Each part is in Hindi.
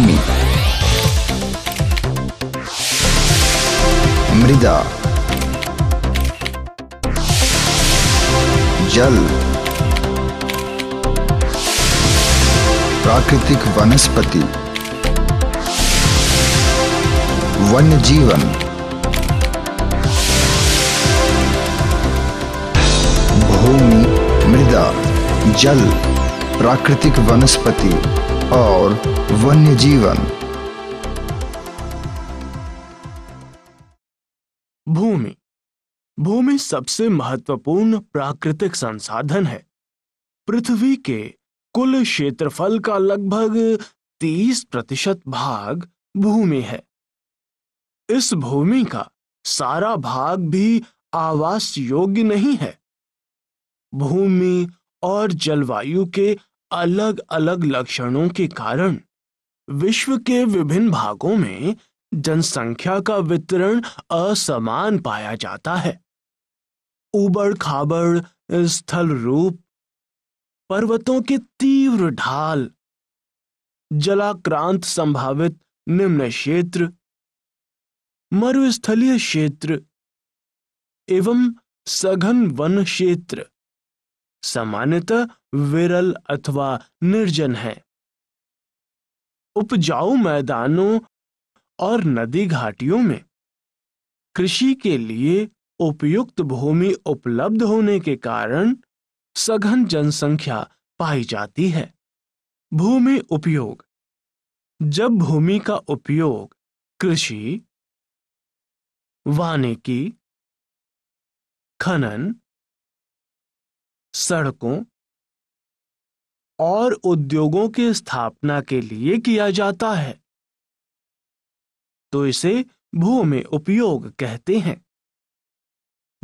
भूमि मृदा जल प्राकृतिक वनस्पति वन्य जीवन भूमि मृदा जल प्राकृतिक वनस्पति और वन्य जीवन भूमि भूमि सबसे महत्वपूर्ण प्राकृतिक संसाधन है पृथ्वी के कुल क्षेत्रफल का लगभग 30 प्रतिशत भाग भूमि है इस भूमि का सारा भाग भी आवास योग्य नहीं है भूमि और जलवायु के अलग अलग लक्षणों के कारण विश्व के विभिन्न भागों में जनसंख्या का वितरण असमान पाया जाता है उबड़ खाबड़ स्थल रूप पर्वतों के तीव्र ढाल जलाक्रांत संभावित निम्न क्षेत्र मरुस्थलीय क्षेत्र एवं सघन वन क्षेत्र सामान्यतः विरल अथवा निर्जन है उपजाऊ मैदानों और नदी घाटियों में कृषि के लिए उपयुक्त भूमि उपलब्ध होने के कारण सघन जनसंख्या पाई जाती है भूमि उपयोग जब भूमि का उपयोग कृषि वानिकी खनन सड़कों और उद्योगों की स्थापना के लिए किया जाता है तो इसे भूमि उपयोग कहते हैं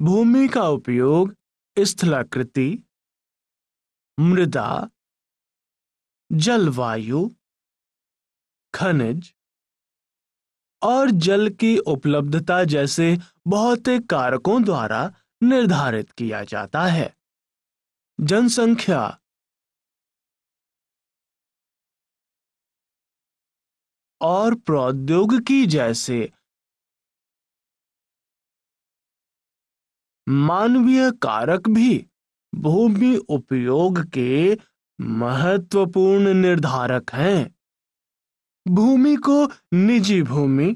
भूमि का उपयोग स्थलाकृति मृदा जलवायु खनिज और जल की उपलब्धता जैसे बहुत कारकों द्वारा निर्धारित किया जाता है जनसंख्या और प्रौद्योगिकी जैसे मानवीय कारक भी भूमि उपयोग के महत्वपूर्ण निर्धारक हैं भूमि को निजी भूमि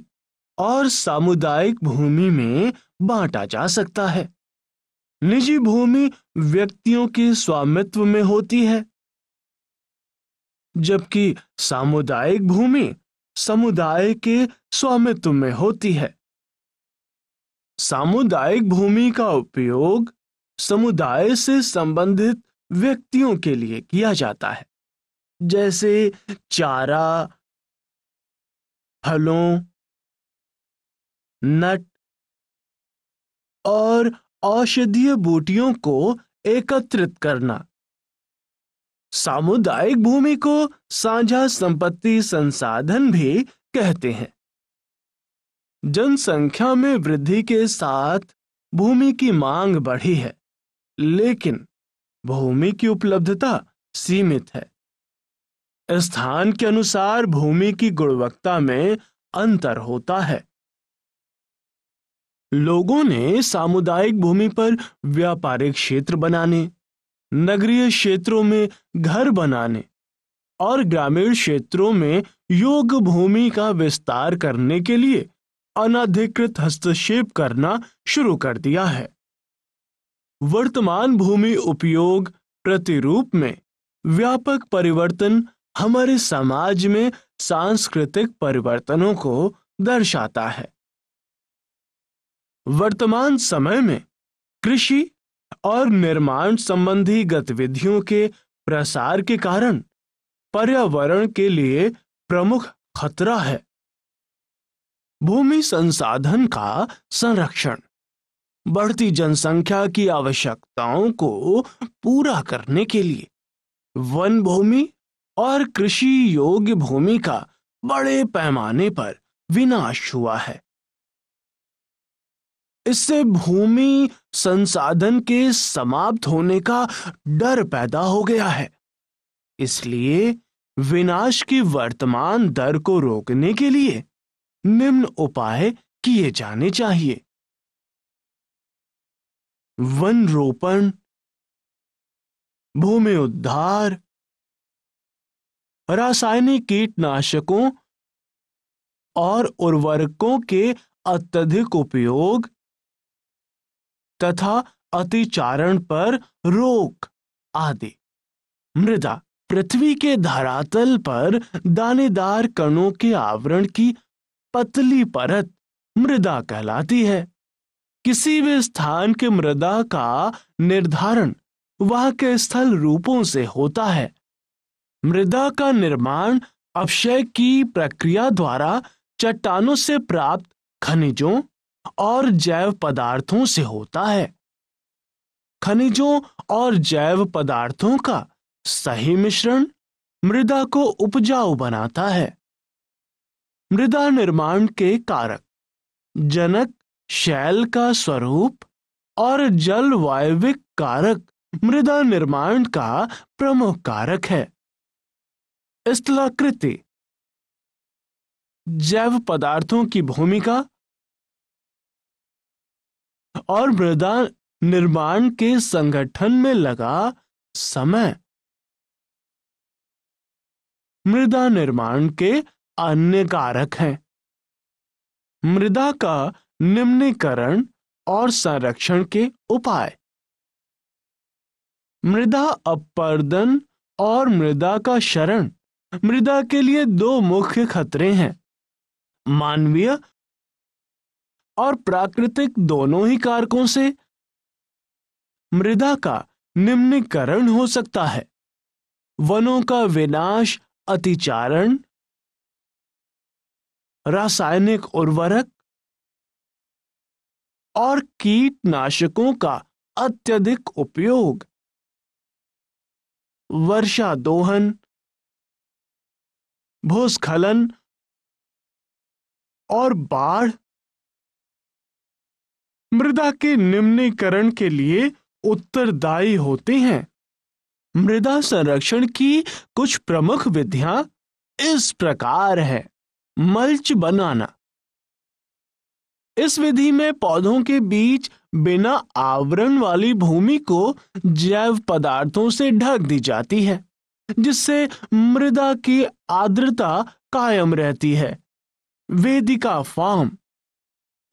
और सामुदायिक भूमि में बांटा जा सकता है निजी भूमि व्यक्तियों के स्वामित्व में होती है जबकि सामुदायिक भूमि समुदाय के स्वामित्व में होती है सामुदायिक भूमि का उपयोग समुदाय से संबंधित व्यक्तियों के लिए किया जाता है जैसे चारा फलों नट और औषधीय बूटियों को एकत्रित करना सामुदायिक भूमि को साझा संपत्ति संसाधन भी कहते हैं जनसंख्या में वृद्धि के साथ भूमि की मांग बढ़ी है लेकिन भूमि की उपलब्धता सीमित है स्थान के अनुसार भूमि की गुणवत्ता में अंतर होता है लोगों ने सामुदायिक भूमि पर व्यापारिक क्षेत्र बनाने नगरीय क्षेत्रों में घर बनाने और ग्रामीण क्षेत्रों में योग भूमि का विस्तार करने के लिए अनाधिकृत हस्तक्षेप करना शुरू कर दिया है वर्तमान भूमि उपयोग प्रतिरूप में व्यापक परिवर्तन हमारे समाज में सांस्कृतिक परिवर्तनों को दर्शाता है वर्तमान समय में कृषि और निर्माण संबंधी गतिविधियों के प्रसार के कारण पर्यावरण के लिए प्रमुख खतरा है भूमि संसाधन का संरक्षण बढ़ती जनसंख्या की आवश्यकताओं को पूरा करने के लिए वन भूमि और कृषि योग्य भूमि का बड़े पैमाने पर विनाश हुआ है इससे भूमि संसाधन के समाप्त होने का डर पैदा हो गया है इसलिए विनाश की वर्तमान दर को रोकने के लिए निम्न उपाय किए जाने चाहिए वन रोपण भूमि उद्धार रासायनिक कीटनाशकों और उर्वरकों के अत्यधिक उपयोग तथा अतिचारण पर रोक आदि मृदा पृथ्वी के धरातल पर दानेदार कणों के आवरण की पतली परत मृदा कहलाती है किसी भी स्थान के मृदा का निर्धारण वह के स्थल रूपों से होता है मृदा का निर्माण अपक्षय की प्रक्रिया द्वारा चट्टानों से प्राप्त खनिजों और जैव पदार्थों से होता है खनिजों और जैव पदार्थों का सही मिश्रण मृदा को उपजाऊ बनाता है मृदा निर्माण के कारक जनक शैल का स्वरूप और जलवायविक कारक मृदा निर्माण का प्रमुख कारक है स्थलाकृति जैव पदार्थों की भूमिका और मृदा निर्माण के संगठन में लगा समय मृदा निर्माण के अन्य कारक हैं मृदा का निम्नीकरण और संरक्षण के उपाय मृदा अपर्दन और मृदा का शरण मृदा के लिए दो मुख्य खतरे हैं मानवीय और प्राकृतिक दोनों ही कारकों से मृदा का निम्नीकरण हो सकता है वनों का विनाश अतिचारण रासायनिक उर्वरक और कीटनाशकों का अत्यधिक उपयोग वर्षा दोहन भूस्खलन और बाढ़ मृदा के निम्नीकरण के लिए उत्तरदायी होते हैं मृदा संरक्षण की कुछ प्रमुख विधियां इस प्रकार है मल्च बनाना इस विधि में पौधों के बीच बिना आवरण वाली भूमि को जैव पदार्थों से ढक दी जाती है जिससे मृदा की आर्द्रता कायम रहती है वेदिका फार्म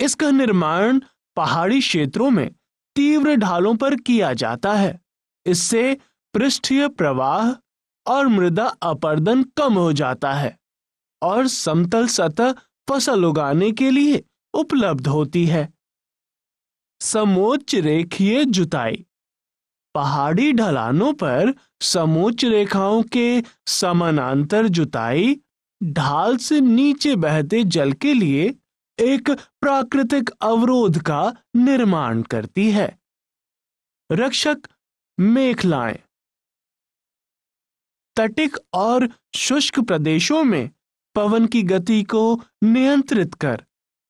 इसका निर्माण पहाड़ी क्षेत्रों में तीव्र ढालों पर किया जाता है इससे पृष्ठीय प्रवाह और मृदा अपर्दन कम हो जाता है और समतल सतह फसल उगाने के लिए उपलब्ध होती है समोच्च रेखीय जुताई पहाड़ी ढलानों पर समोच्च रेखाओं के समानांतर जुताई ढाल से नीचे बहते जल के लिए एक प्राकृतिक अवरोध का निर्माण करती है रक्षक मेखलाएं तटिक और शुष्क प्रदेशों में पवन की गति को नियंत्रित कर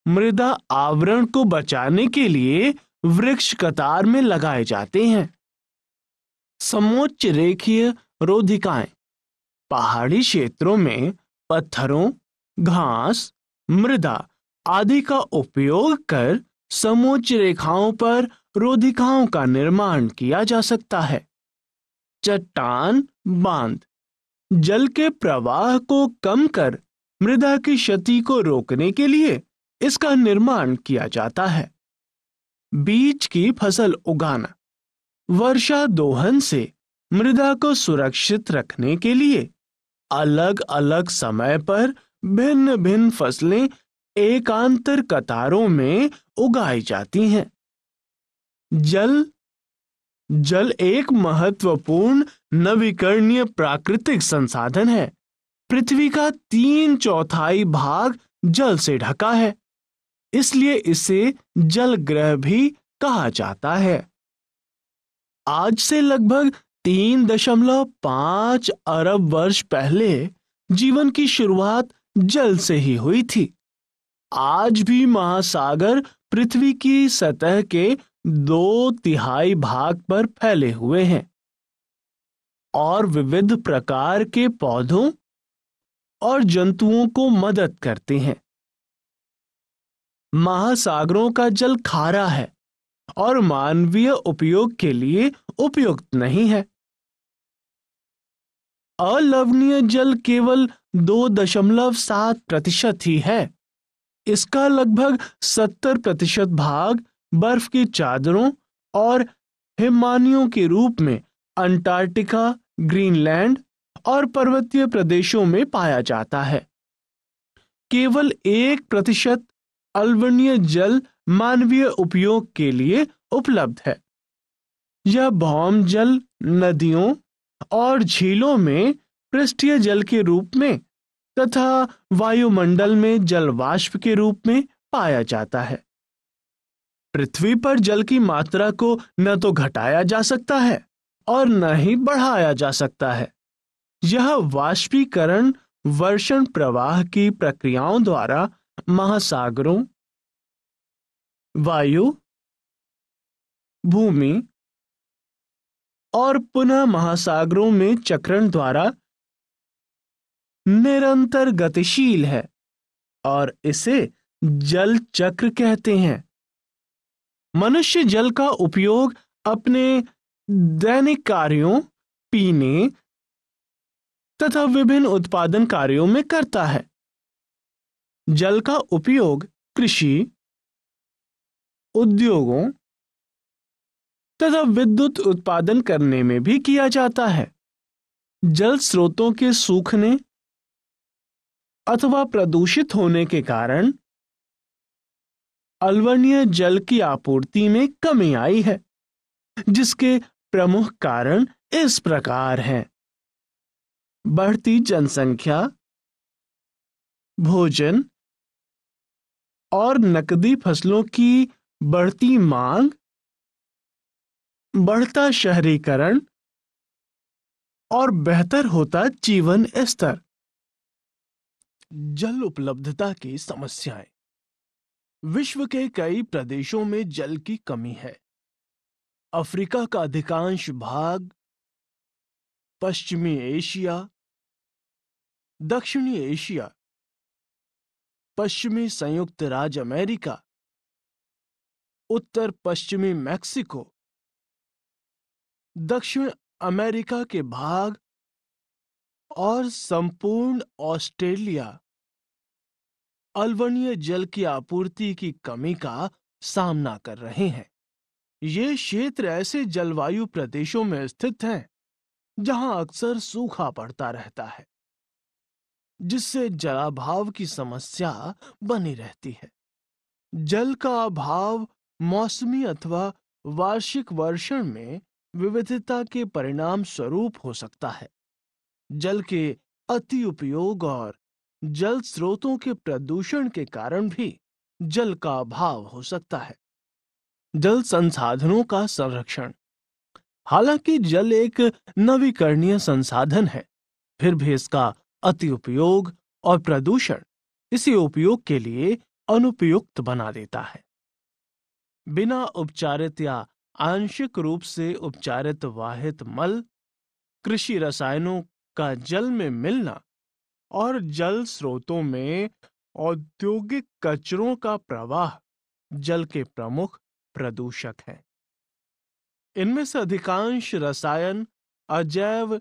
मृदा आवरण को बचाने के लिए वृक्ष कतार में लगाए जाते हैं समोच्च रेखीय रोधिकाएं पहाड़ी क्षेत्रों में पत्थरों घास मृदा आदि का उपयोग कर समूच रेखाओं पर रोधिकाओं का निर्माण किया जा सकता है चट्टान बांध जल के प्रवाह को कम कर मृदा की क्षति को रोकने के लिए इसका निर्माण किया जाता है बीज की फसल उगाना वर्षा दोहन से मृदा को सुरक्षित रखने के लिए अलग अलग समय पर भिन्न भिन्न फसलें एकांतर कतारों में उगाई जाती हैं जल जल एक महत्वपूर्ण नवीकरणीय प्राकृतिक संसाधन है पृथ्वी का तीन चौथाई भाग जल से ढका है इसलिए इसे जल ग्रह भी कहा जाता है आज से लगभग तीन दशमलव पांच अरब वर्ष पहले जीवन की शुरुआत जल से ही हुई थी आज भी महासागर पृथ्वी की सतह के दो तिहाई भाग पर फैले हुए हैं और विविध प्रकार के पौधों और जंतुओं को मदद करते हैं महासागरों का जल खारा है और मानवीय उपयोग के लिए उपयुक्त नहीं है अलवणीय जल केवल दो दशमलव सात प्रतिशत ही है इसका लगभग सत्तर प्रतिशत भाग बर्फ की चादरों और हिमानियों के रूप में अंटार्कटिका ग्रीनलैंड और पर्वतीय प्रदेशों में पाया जाता है केवल एक प्रतिशत अल्वनीय जल मानवीय उपयोग के लिए उपलब्ध है यह भौम जल नदियों और झीलों में पृष्ठीय जल के रूप में तथा वायुमंडल में जलवाष्प के रूप में पाया जाता है पृथ्वी पर जल की मात्रा को न तो घटाया जा सकता है और न ही बढ़ाया जा सकता है यह वाष्पीकरण वर्षण प्रवाह की प्रक्रियाओं द्वारा महासागरों वायु भूमि और पुनः महासागरों में चक्रण द्वारा निरंतर गतिशील है और इसे जल चक्र कहते हैं मनुष्य जल का उपयोग अपने दैनिक कार्यों पीने तथा विभिन्न उत्पादन कार्यों में करता है जल का उपयोग कृषि उद्योगों तथा विद्युत उत्पादन करने में भी किया जाता है जल स्रोतों के सूखने अथवा प्रदूषित होने के कारण अलवर्णीय जल की आपूर्ति में कमी आई है जिसके प्रमुख कारण इस प्रकार हैं बढ़ती जनसंख्या भोजन और नकदी फसलों की बढ़ती मांग बढ़ता शहरीकरण और बेहतर होता जीवन स्तर जल उपलब्धता की समस्याएं विश्व के कई प्रदेशों में जल की कमी है अफ्रीका का अधिकांश भाग पश्चिमी एशिया दक्षिणी एशिया पश्चिमी संयुक्त राज्य अमेरिका उत्तर पश्चिमी मैक्सिको दक्षिण अमेरिका के भाग और संपूर्ण ऑस्ट्रेलिया अल्वनीय जल की आपूर्ति की कमी का सामना कर रहे हैं ये क्षेत्र ऐसे जलवायु प्रदेशों में स्थित हैं जहां अक्सर सूखा पड़ता रहता है जिससे जलाभाव की समस्या बनी रहती है जल का अभाव मौसमी अथवा वार्षिक वर्षण में विविधता के परिणाम स्वरूप हो सकता है जल के अति उपयोग और जल स्रोतों के प्रदूषण के कारण भी जल का अभाव हो सकता है जल संसाधनों का संरक्षण हालांकि जल एक नवीकरणीय संसाधन है फिर भी इसका अति उपयोग और प्रदूषण इसे उपयोग के लिए अनुपयुक्त बना देता है बिना उपचारित या आंशिक रूप से उपचारित वाहित मल कृषि रसायनों का जल में मिलना और जल स्रोतों में औद्योगिक कचरों का प्रवाह जल के प्रमुख प्रदूषक हैं इनमें से अधिकांश रसायन अजैव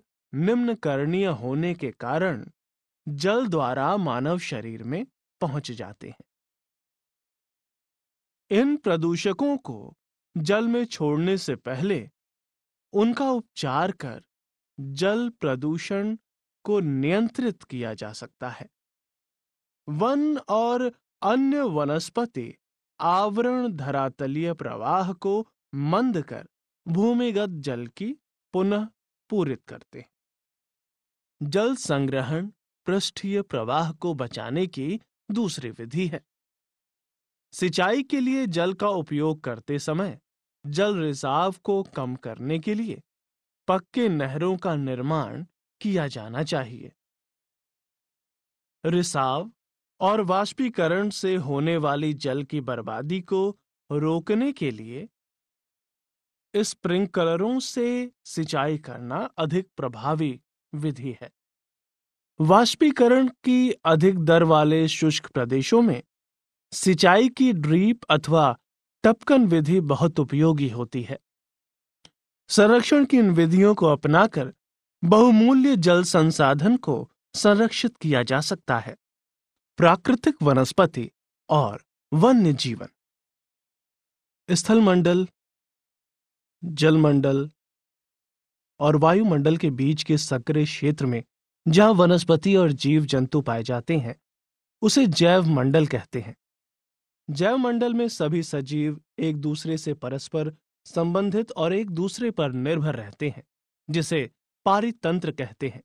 निम्नकरणीय होने के कारण जल द्वारा मानव शरीर में पहुंच जाते हैं इन प्रदूषकों को जल में छोड़ने से पहले उनका उपचार कर जल प्रदूषण को नियंत्रित किया जा सकता है वन और अन्य वनस्पति आवरण धरातलीय प्रवाह को मंद कर भूमिगत जल की पुनः पूरित करते जल संग्रहण पृष्ठीय प्रवाह को बचाने की दूसरी विधि है सिंचाई के लिए जल का उपयोग करते समय जल रिसाव को कम करने के लिए पक्के नहरों का निर्माण किया जाना चाहिए रिसाव और वाष्पीकरण से होने वाली जल की बर्बादी को रोकने के लिए स्प्रिंकलरों से सिंचाई करना अधिक प्रभावी विधि है वाष्पीकरण की अधिक दर वाले शुष्क प्रदेशों में सिंचाई की ड्रीप अथवा टपकन विधि बहुत उपयोगी होती है संरक्षण की इन विधियों को अपनाकर बहुमूल्य जल संसाधन को संरक्षित किया जा सकता है प्राकृतिक वनस्पति और वन्य जीवन स्थलमंडल जलमंडल और वायुमंडल के बीच के सक्रिय क्षेत्र में जहां वनस्पति और जीव जंतु पाए जाते हैं उसे जैव मंडल कहते हैं जैव मंडल में सभी सजीव एक दूसरे से परस्पर संबंधित और एक दूसरे पर निर्भर रहते हैं जिसे पारितंत्र कहते हैं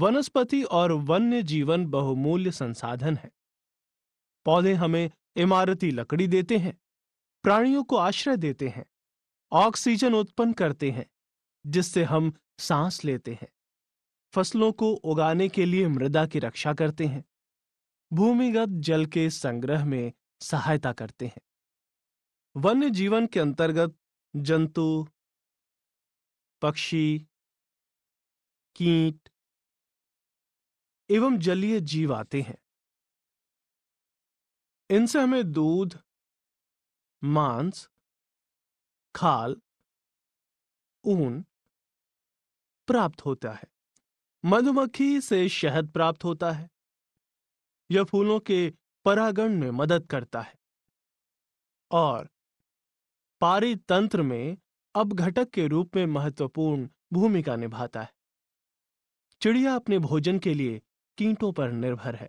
वनस्पति और वन्य जीवन बहुमूल्य संसाधन है पौधे हमें इमारती लकड़ी देते हैं प्राणियों को आश्रय देते हैं ऑक्सीजन उत्पन्न करते हैं जिससे हम सांस लेते हैं फसलों को उगाने के लिए मृदा की रक्षा करते हैं भूमिगत जल के संग्रह में सहायता करते हैं वन्य जीवन के अंतर्गत जंतु पक्षी कीट एवं जलीय जीव आते हैं इनसे हमें दूध मांस खाल ऊन प्राप्त होता है मधुमक्खी से शहद प्राप्त होता है यह फूलों के परागण में मदद करता है और पारितंत्र में अपघटक के रूप में महत्वपूर्ण भूमिका निभाता है चिड़िया अपने भोजन के लिए कीटों पर निर्भर है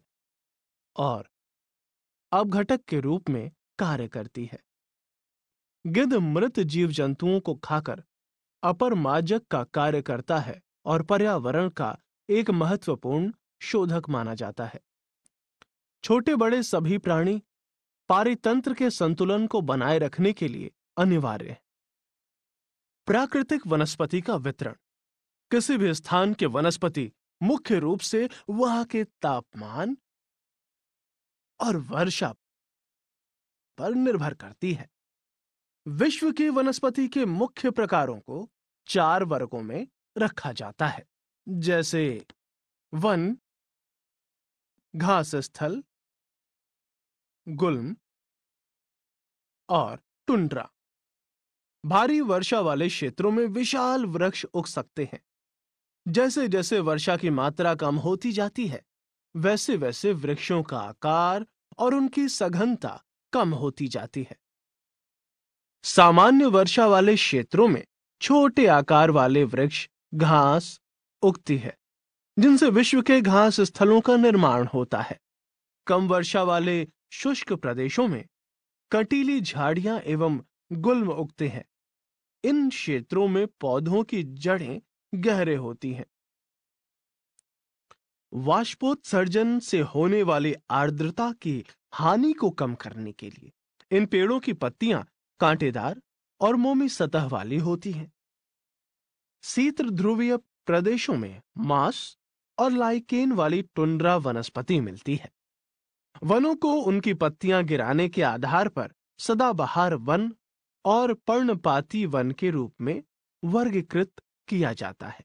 और अब घटक के रूप में कार्य करती है गिद्ध मृत जीव जंतुओं को खाकर अपर माजक का कार्य करता है और पर्यावरण का एक महत्वपूर्ण शोधक माना जाता है छोटे बड़े सभी प्राणी पारितंत्र के संतुलन को बनाए रखने के लिए अनिवार्य प्राकृतिक वनस्पति का वितरण किसी भी स्थान के वनस्पति मुख्य रूप से वहां के तापमान और वर्षा पर निर्भर करती है विश्व की वनस्पति के मुख्य प्रकारों को चार वर्गों में रखा जाता है जैसे वन घास स्थल गुल्म और टुंड्रा भारी वर्षा वाले क्षेत्रों में विशाल वृक्ष उग सकते हैं जैसे जैसे वर्षा की मात्रा कम होती जाती है वैसे वैसे वृक्षों का आकार और उनकी सघनता कम होती जाती है सामान्य वर्षा वाले क्षेत्रों में छोटे आकार वाले वृक्ष घास उगती है जिनसे विश्व के घास स्थलों का निर्माण होता है कम वर्षा वाले शुष्क प्रदेशों में कटीली झाड़ियां एवं गुल्म उगते हैं इन क्षेत्रों में पौधों की जड़ें गहरे होती हैं वाष्पोत्सर्जन से होने वाली आर्द्रता की हानि को कम करने के लिए इन पेड़ों की पत्तियां कांटेदार और मोमी सतह वाली होती हैं शीत ध्रुवीय प्रदेशों में मांस और लाइकेन वाली टुंड्रा वनस्पति मिलती है वनों को उनकी पत्तियां गिराने के आधार पर सदाबहार वन और पर्णपाती वन के रूप में वर्गीकृत किया जाता है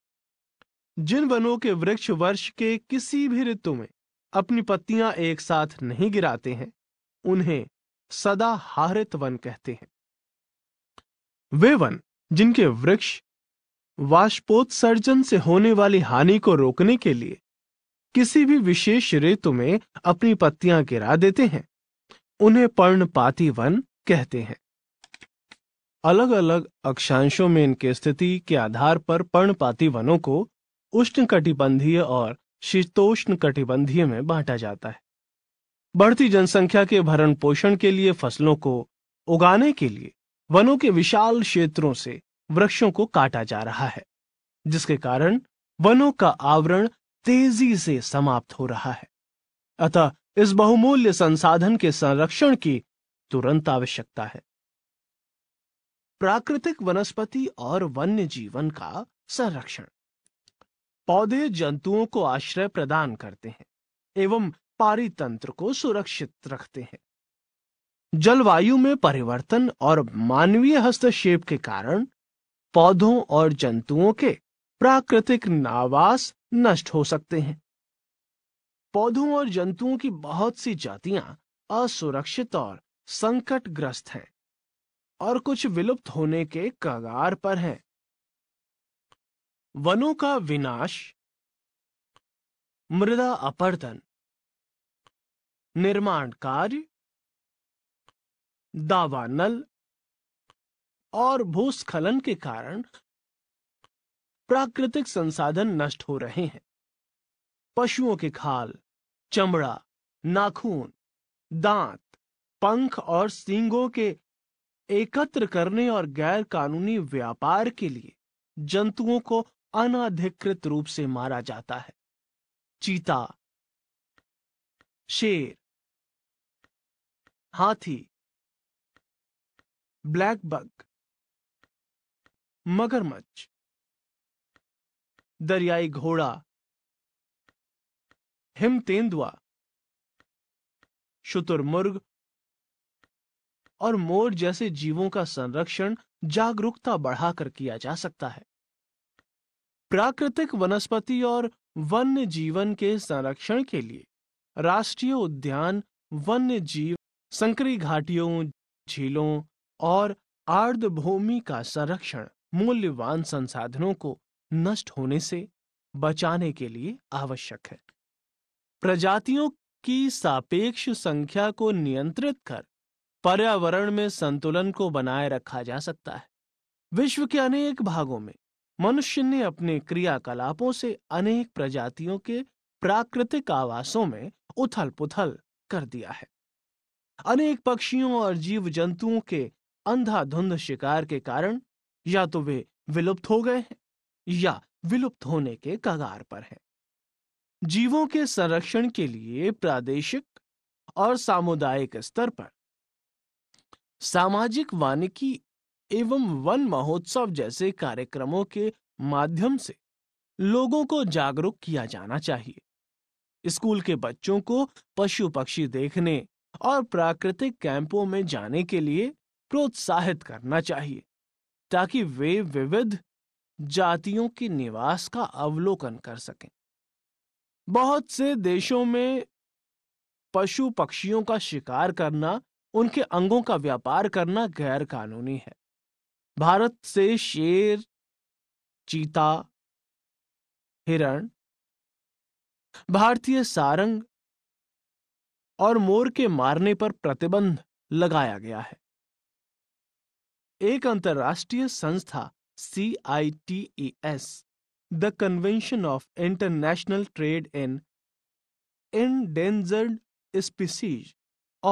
जिन वनों के वृक्ष वर्ष के किसी भी ऋतु में अपनी पत्तियां एक साथ नहीं गिराते हैं उन्हें सदा हारित वन कहते हैं वे वन जिनके वृक्ष वाष्पोत्सर्जन से होने वाली हानि को रोकने के लिए किसी भी विशेष ऋतु में अपनी पत्तियां गिरा देते हैं उन्हें पर्णपाती वन कहते हैं अलग अलग अक्षांशों में इनकी स्थिति के आधार पर पर्णपाती वनों को उष्ण कटिबंधीय और शीतोष्ण कटिबंधीय में बांटा जाता है बढ़ती जनसंख्या के भरण पोषण के लिए फसलों को उगाने के लिए वनों के विशाल क्षेत्रों से वृक्षों को काटा जा रहा है जिसके कारण वनों का आवरण तेजी से समाप्त हो रहा है अतः इस बहुमूल्य संसाधन के संरक्षण की तुरंत आवश्यकता है प्राकृतिक वनस्पति और वन्य जीवन का संरक्षण पौधे जंतुओं को आश्रय प्रदान करते हैं एवं पारितंत्र को सुरक्षित रखते हैं जलवायु में परिवर्तन और मानवीय हस्तक्षेप के कारण पौधों और जंतुओं के प्राकृतिक नावास नष्ट हो सकते हैं पौधों और जंतुओं की बहुत सी जातियां असुरक्षित और संकटग्रस्त हैं और कुछ विलुप्त होने के कगार पर हैं वनों का विनाश मृदा अपर्दन निर्माण कार्य दावानल और भूस्खलन के कारण प्राकृतिक संसाधन नष्ट हो रहे हैं पशुओं के खाल चमड़ा नाखून दांत पंख और सींगों के एकत्र करने और गैर कानूनी व्यापार के लिए जंतुओं को अनाधिकृत रूप से मारा जाता है चीता शेर हाथी ब्लैक बग मगरमच्छ दरियाई घोड़ा हिम तेंदुआ शुतुरमुर्ग और मोर जैसे जीवों का संरक्षण जागरूकता बढ़ाकर किया जा सकता है प्राकृतिक वनस्पति और वन्य जीवन के संरक्षण के लिए राष्ट्रीय उद्यान वन्य जीव संकरी घाटियों झीलों और आर्द भूमि का संरक्षण मूल्यवान संसाधनों को नष्ट होने से बचाने के लिए आवश्यक है प्रजातियों की सापेक्ष संख्या को नियंत्रित कर पर्यावरण में संतुलन को बनाए रखा जा सकता है विश्व के अनेक भागों में मनुष्य ने अपने क्रियाकलापों से अनेक प्रजातियों के प्राकृतिक आवासों में उथल पुथल कर दिया है अनेक पक्षियों और जीव जंतुओं के अंधाधुंध शिकार के कारण या तो वे विलुप्त हो गए हैं या विलुप्त होने के कगार पर हैं। जीवों के संरक्षण के लिए प्रादेशिक और सामुदायिक स्तर पर सामाजिक वानिकी एवं वन महोत्सव जैसे कार्यक्रमों के माध्यम से लोगों को जागरूक किया जाना चाहिए स्कूल के बच्चों को पशु पक्षी देखने और प्राकृतिक कैंपों में जाने के लिए प्रोत्साहित करना चाहिए ताकि वे विविध जातियों के निवास का अवलोकन कर सकें बहुत से देशों में पशु पक्षियों का शिकार करना उनके अंगों का व्यापार करना गैर कानूनी है भारत से शेर चीता हिरण भारतीय सारंग और मोर के मारने पर प्रतिबंध लगाया गया है एक अंतर्राष्ट्रीय संस्था C I T E S the convention of international trade in endangered species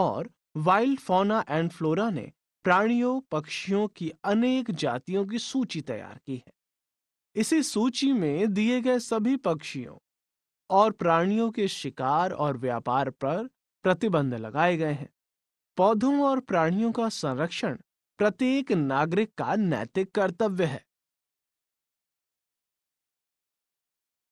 और वाइल्ड फौना एंड फ्लोरा ने प्राणियों पक्षियों की अनेक जातियों की सूची तैयार की है इसी सूची में दिए गए सभी पक्षियों और प्राणियों के शिकार और व्यापार पर प्रतिबंध लगाए गए हैं पौधों और प्राणियों का संरक्षण प्रत्येक नागरिक का नैतिक कर्तव्य है